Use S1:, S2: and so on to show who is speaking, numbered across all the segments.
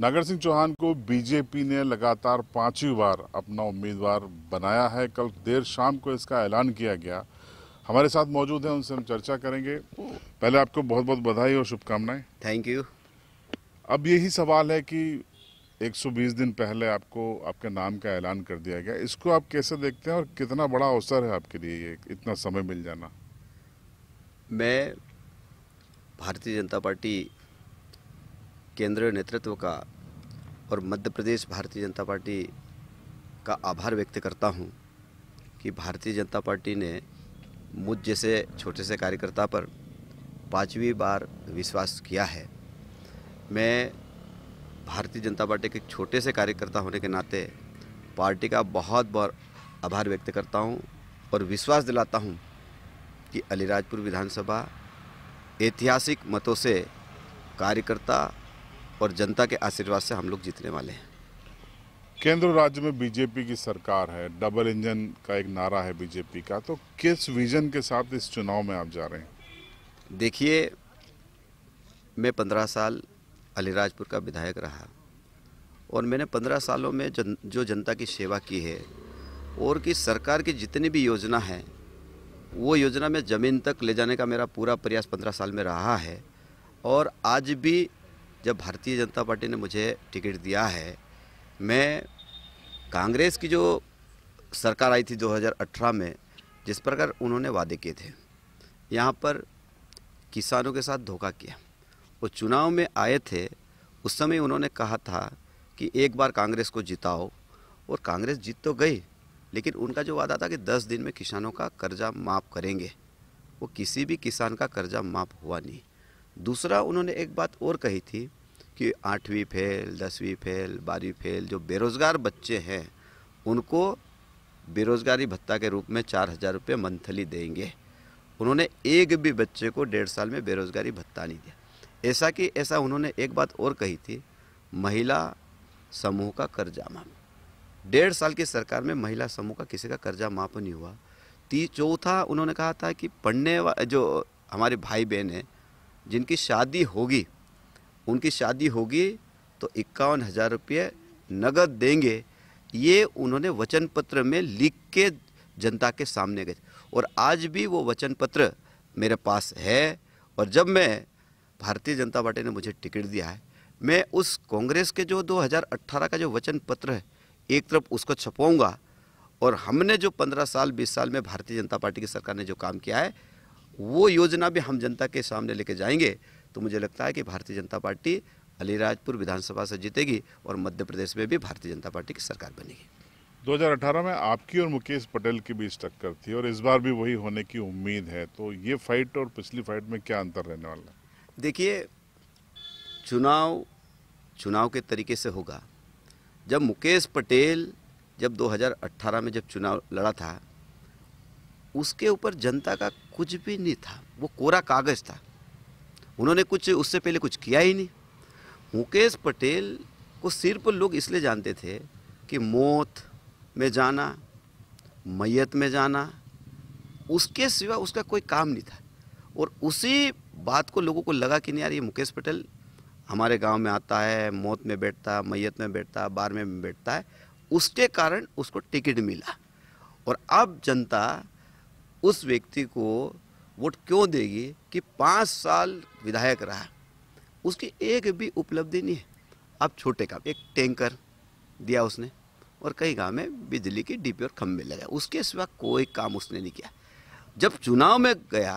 S1: नागर सिंह चौहान को बीजेपी ने लगातार पांचवी बार अपना उम्मीदवार बनाया है कल देर शाम को इसका ऐलान किया गया हमारे साथ मौजूद हैं उनसे हम चर्चा करेंगे पहले आपको बहुत बहुत बधाई और शुभकामनाएं थैंक यू अब यही सवाल है कि 120 दिन पहले आपको आपके नाम का ऐलान कर दिया गया इसको आप कैसे देखते हैं और कितना बड़ा अवसर है आपके लिए ये इतना समय मिल जाना मैं
S2: भारतीय जनता पार्टी केंद्रीय नेतृत्व का और मध्य प्रदेश भारतीय जनता पार्टी का आभार व्यक्त करता हूँ कि भारतीय जनता पार्टी ने मुझ जैसे छोटे से कार्यकर्ता पर पाँचवीं बार विश्वास किया है मैं भारतीय जनता पार्टी के छोटे से कार्यकर्ता होने के नाते पार्टी का बहुत बहुत आभार व्यक्त करता हूँ और विश्वास दिलाता हूँ कि अलीराजपुर विधानसभा ऐतिहासिक मतों से कार्यकर्ता और जनता के
S1: आशीर्वाद से हम लोग जीतने वाले हैं केंद्र राज्य में बीजेपी की सरकार है डबल इंजन का एक नारा है बीजेपी का तो किस विजन के साथ इस चुनाव में आप जा रहे हैं देखिए मैं पंद्रह साल अलीराजपुर का विधायक
S2: रहा और मैंने पंद्रह सालों में जन, जो जनता की सेवा की है और कि सरकार की जितनी भी योजना है वो योजना में ज़मीन तक ले जाने का मेरा पूरा प्रयास पंद्रह साल में रहा है और आज भी जब भारतीय जनता पार्टी ने मुझे टिकट दिया है मैं कांग्रेस की जो सरकार आई थी 2018 में जिस प्रकार उन्होंने वादे किए थे यहाँ पर किसानों के साथ धोखा किया वो चुनाव में आए थे उस समय उन्होंने कहा था कि एक बार कांग्रेस को जिताओ और कांग्रेस जीत तो गई लेकिन उनका जो वादा था कि 10 दिन में किसानों का कर्जा माफ़ करेंगे वो किसी भी किसान का कर्जा माफ़ हुआ नहीं दूसरा उन्होंने एक बात और कही थी कि आठवीं फेल दसवीं फेल बारहवीं फेल जो बेरोज़गार बच्चे हैं उनको बेरोज़गारी भत्ता के रूप में चार हज़ार रुपये मंथली देंगे उन्होंने एक भी बच्चे को डेढ़ साल में बेरोज़गारी भत्ता नहीं दिया ऐसा कि ऐसा उन्होंने एक बात और कही थी महिला समूह का कर्जा माफ डेढ़ साल की सरकार में महिला समूह का किसी का कर्जा माफ नहीं हुआ ती चौथा उन्होंने कहा था कि पढ़ने जो हमारे भाई बहन हैं जिनकी शादी होगी उनकी शादी होगी तो इक्यावन हज़ार रुपये नगद देंगे ये उन्होंने वचन पत्र में लिख के जनता के सामने गए और आज भी वो वचन पत्र मेरे पास है और जब मैं भारतीय जनता पार्टी ने मुझे टिकट दिया है मैं उस कांग्रेस के जो 2018 का जो वचन पत्र है एक तरफ उसको छपाऊंगा और हमने जो 15 साल 20 साल में भारतीय जनता पार्टी की सरकार ने जो काम किया है वो योजना भी हम जनता के सामने लेके जाएंगे तो मुझे लगता है कि भारतीय जनता पार्टी अलीराजपुर विधानसभा से जीतेगी और मध्य प्रदेश में भी भारतीय जनता पार्टी की सरकार बनेगी
S1: 2018 में आपकी और मुकेश पटेल के बीच टक्कर थी और इस बार भी वही होने की उम्मीद है तो ये फाइट और पिछली फाइट में क्या अंतर रहने वाला
S2: है देखिए
S1: चुनाव चुनाव
S2: के तरीके से होगा जब मुकेश पटेल जब 2018 में जब चुनाव लड़ा था उसके ऊपर जनता का कुछ भी नहीं था वो कोरा कागज़ था उन्होंने कुछ उससे पहले कुछ किया ही नहीं मुकेश पटेल को सिर्फ लोग इसलिए जानते थे कि मौत में जाना मैयत में जाना उसके सिवा उसका कोई काम नहीं था और उसी बात को लोगों को लगा कि नहीं यार ये मुकेश पटेल हमारे गांव में आता है मौत में बैठता मैयत में बैठता बार में बैठता है उसके कारण उसको टिकट मिला और अब जनता उस व्यक्ति को वोट क्यों देगी कि पाँच साल विधायक रहा उसकी एक भी उपलब्धि नहीं है अब छोटे काम एक टैंकर दिया उसने और कई गांव में बिजली की डीपी और खम्भे लगाए उसके सिवा कोई काम उसने नहीं किया जब चुनाव में गया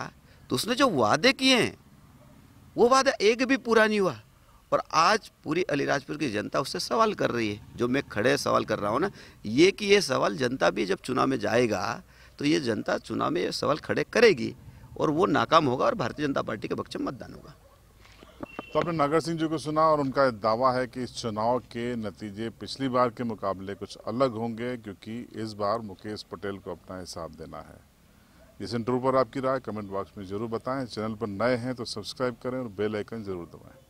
S2: तो उसने जो वादे किए हैं वो वादा एक भी पूरा नहीं हुआ और आज पूरी अलीराजपुर की जनता उससे सवाल कर रही है जो मैं खड़े सवाल कर रहा हूँ ना ये कि ये सवाल जनता भी जब चुनाव में जाएगा तो ये जनता चुनाव में ये सवाल खड़े करेगी और वो नाकाम होगा और भारतीय
S1: जनता पार्टी के पक्ष में मतदान होगा तो आपने नागर सिंह जी को सुना और उनका दावा है कि इस चुनाव के नतीजे पिछली बार के मुकाबले कुछ अलग होंगे क्योंकि इस बार मुकेश पटेल को अपना हिसाब देना है इस इंटरव्यू पर आपकी राय कमेंट बॉक्स में जरूर बताएं चैनल पर नए हैं तो सब्सक्राइब करें और बेल आइकन जरूर दबाएं